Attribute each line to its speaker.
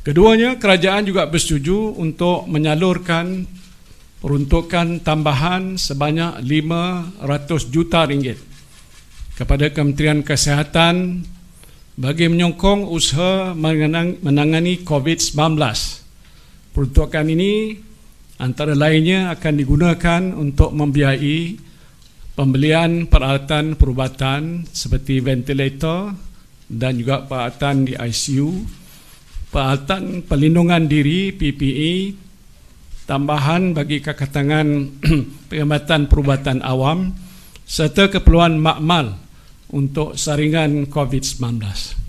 Speaker 1: Keduanya, kerajaan juga bersetuju untuk menyalurkan peruntukan tambahan sebanyak 500 juta ringgit kepada Kementerian Kesihatan bagi menyokong usaha menangani COVID-19. Peruntukan ini antara lainnya akan digunakan untuk membiayai pembelian peralatan perubatan seperti ventilator dan juga peralatan di ICU peralatan pelindungan diri PPE tambahan bagi kakatangan perkhidmatan perubatan awam serta keperluan makmal untuk saringan COVID-19.